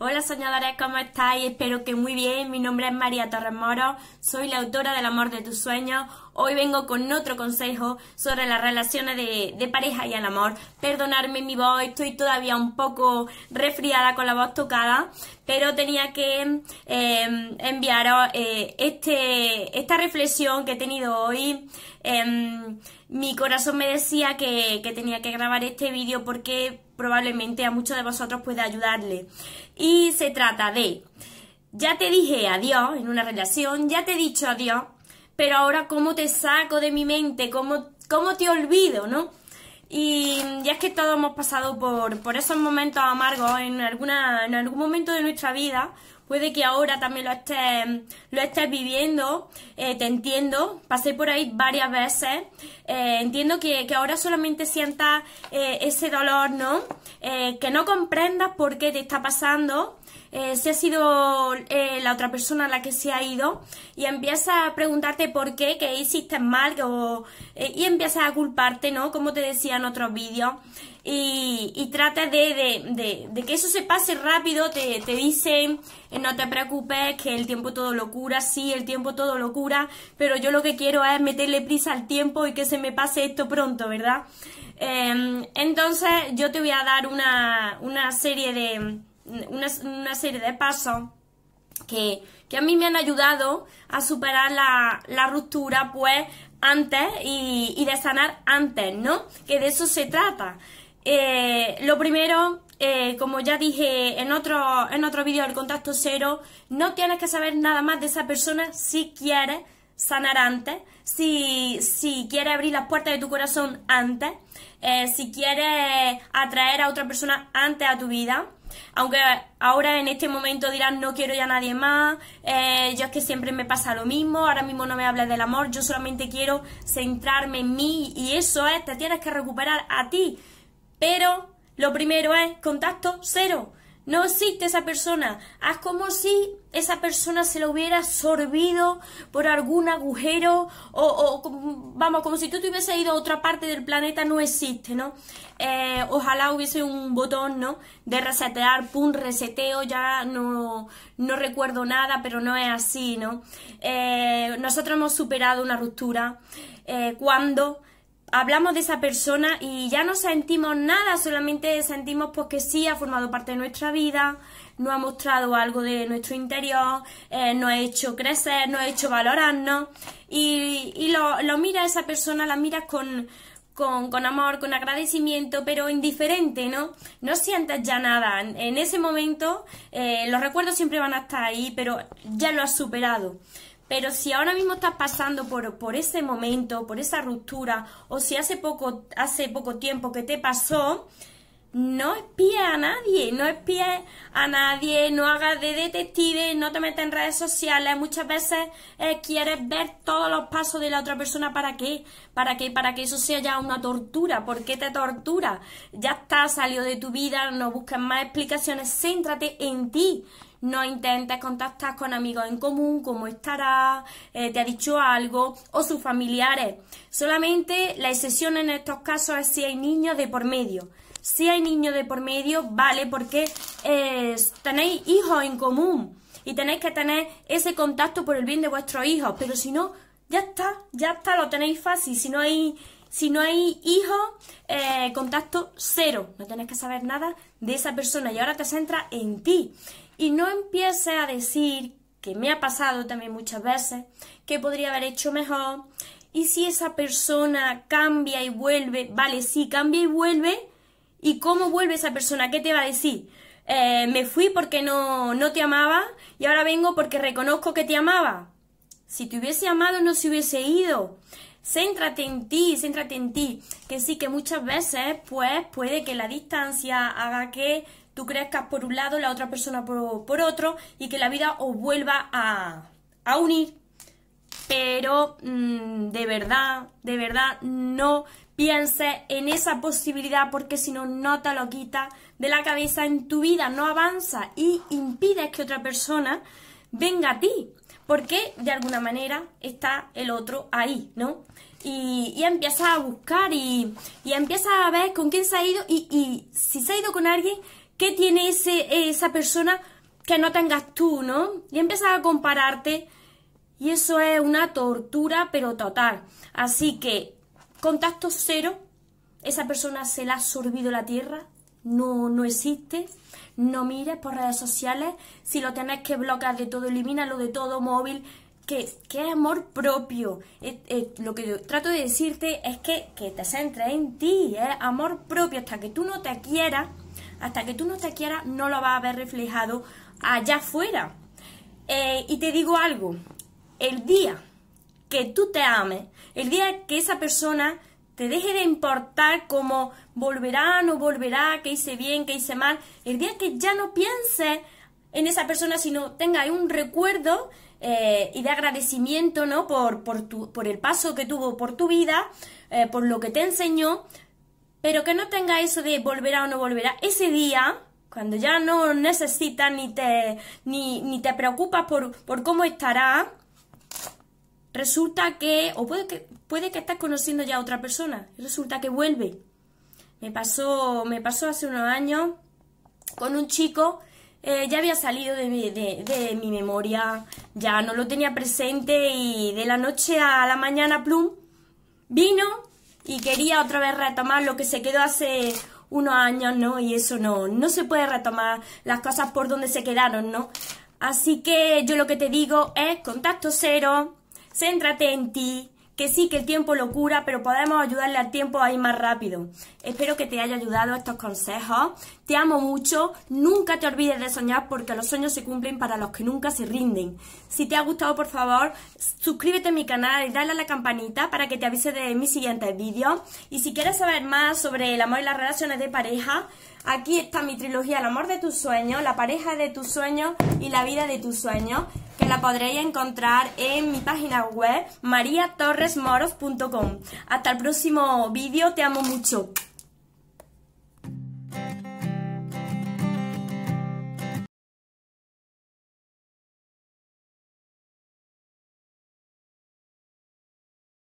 Hola soñadores, ¿cómo estáis? Espero que muy bien. Mi nombre es María Torres Moro, soy la autora del amor de tus sueños. Hoy vengo con otro consejo sobre las relaciones de, pareja y el amor. Perdonadme mi voz, estoy todavía un poco resfriada con la voz tocada, pero tenía que em, enviaros eh, este, esta reflexión que he tenido hoy. Em, mi corazón me decía que, que tenía que grabar este vídeo porque probablemente a muchos de vosotros pueda ayudarle. Y se trata de, ya te dije adiós en una relación, ya te he dicho adiós pero ahora cómo te saco de mi mente, cómo, cómo te olvido, ¿no? Y, ya es que todos hemos pasado por, por esos momentos amargos en, alguna, en algún momento de nuestra vida. Puede que ahora también lo estés, lo estés viviendo, eh, te entiendo, pasé por ahí varias veces, eh, entiendo que, ahora solamente sientas eh, ese dolor, ¿no? que no comprendas por qué te está pasando, eh, si ha sido eh, la otra persona la que se ha ido y empieza a preguntarte por qué, que hiciste mal eh, y empiezas a culparte, ¿no? Como te decía en otros vídeos. Y, trata de, que eso se pase rápido, te, te dicen, no te preocupes, que el tiempo todo lo cura, sí, el tiempo todo lo cura, pero yo lo que quiero es meterle prisa al tiempo y que se me pase esto pronto, ¿verdad? Em, entonces yo te voy a dar una serie de una, serie de pasos que, a mí me han ayudado a superar la, ruptura, pues, antes y, de sanar antes, ¿no? Que de eso se trata. Eh, lo primero, eh, como ya dije en otro, en otro vídeo del contacto cero, no tienes que saber nada más de esa persona si quieres sanar antes, si, si quieres abrir las puertas de tu corazón antes, eh, si quieres atraer a otra persona antes a tu vida. Aunque ahora en este momento dirán, no quiero ya a nadie más, eh, yo es que siempre me pasa lo mismo, ahora mismo no me hablas del amor, yo solamente quiero centrarme en mí y eso es, te tienes que recuperar a ti. Pero lo primero es contacto cero. No existe esa persona. Haz como si esa persona se lo hubiera sorbido por algún agujero o, vamos, como si tú te hubieses ido a otra parte del planeta, no existe, ¿no? Eh, ojalá hubiese un botón, ¿no? De resetear, pum, reseteo, ya no, no recuerdo nada, pero no es así, ¿no? Eh, nosotros hemos superado una ruptura. Eh, ¿cuándo? hablamos de esa persona y ya no sentimos nada, solamente sentimos pues que sí, ha formado parte de nuestra vida, nos ha mostrado algo de nuestro interior, no eh, nos ha hecho crecer, nos ha hecho valorarnos y, lo, mira esa persona, la miras con, amor, con agradecimiento, pero indiferente, ¿no? No sientas ya nada. En, ese momento eh, los recuerdos siempre van a estar ahí, pero ya lo has superado. Pero si ahora mismo estás pasando por, por ese momento, por esa ruptura, o si hace poco, hace poco tiempo que te pasó, no espíes a nadie, no espíes a nadie, no hagas de detective, no te metas en redes sociales. Muchas veces eh, quieres ver todos los pasos de la otra persona para qué, para qué, para que eso sea ya una tortura. ¿Por qué te tortura? Ya está, salió de tu vida, no busques más explicaciones, céntrate en ti no intentes contactar con amigos en común, cómo estará, eh, te ha dicho algo, o sus familiares. Solamente la excepción en estos casos es si hay niños de por medio. Si hay niños de por medio, vale, porque eh, tenéis hijos en común y tenéis que tener ese contacto por el bien de vuestros hijos, pero si no, ya está, ya está, lo tenéis fácil. Si no hay si no hay hijos, eh, contacto cero. No tenéis que saber nada de esa persona y ahora te centras en ti. Y no empiece a decir, que me ha pasado también muchas veces, que podría haber hecho mejor. Y si esa persona cambia y vuelve, vale, sí, cambia y vuelve. ¿Y cómo vuelve esa persona? ¿Qué te va a decir? Eh, me fui porque no, no te amaba y ahora vengo porque reconozco que te amaba. Si te hubiese amado no se hubiese ido. Céntrate en ti, céntrate en ti. Que sí, que muchas veces, pues, puede que la distancia haga que tú crezcas por un lado, la otra persona por, otro y que la vida os vuelva a, a unir. Pero mm, de verdad, de verdad, no pienses en esa posibilidad porque si no, no te lo quitas de la cabeza en tu vida, no avanza y impides que otra persona venga a ti. Porque de alguna manera está el otro ahí, ¿no? Y, y empiezas a buscar y, y empiezas a ver con quién se ha ido y, y si se ha ido con alguien, qué tiene ese, esa persona que no tengas tú, ¿no? Y empiezas a compararte y eso es una tortura, pero total. Así que, contacto cero, esa persona se la ha absorbido la tierra, no, no existe, no mires por redes sociales, si lo tenés que bloquear de todo, elimínalo de todo, móvil, que, que es amor propio. Eh, eh, lo que trato de decirte es que, te centres en ti, es amor propio, hasta que tú no te quieras, hasta que tú no te quieras, no lo vas a ver reflejado allá afuera. Eh, y te digo algo, el día que tú te ames, el día que esa persona te deje de importar como volverá, no volverá, que hice bien, que hice mal, el día que ya no pienses en esa persona, sino tenga un recuerdo eh, y de agradecimiento, ¿no? Por, por el paso que tuvo por tu vida, eh, por lo que te enseñó, pero que no tenga eso de volverá o no volverá. Ese día, cuando ya no necesitas ni te, ni, te preocupas por, cómo estará, resulta que, o puede que, puede que estás conociendo ya a otra persona, resulta que vuelve. Me pasó, me pasó hace unos años con un chico, eh, ya había salido de de mi memoria, ya no lo tenía presente y de la noche a la mañana, plum, vino y quería otra vez retomar lo que se quedó hace unos años, ¿no? Y eso no, no se puede retomar las cosas por donde se quedaron, ¿no? Así que yo lo que te digo es contacto cero, céntrate en ti, que sí, que el tiempo lo cura, pero podemos ayudarle al tiempo a ir más rápido. Espero que te haya ayudado estos consejos. Te amo mucho. Nunca te olvides de soñar porque los sueños se cumplen para los que nunca se rinden. Si te ha gustado, por favor, suscríbete a mi canal y dale a la campanita para que te avise de mis siguientes vídeos. Y si quieres saber más sobre el amor y las relaciones de pareja, aquí está mi trilogía El amor de tus sueños, la pareja de tus sueños y la vida de tus sueños, que la podréis encontrar en mi página web, María moros.com, Hasta el próximo vídeo, te amo mucho.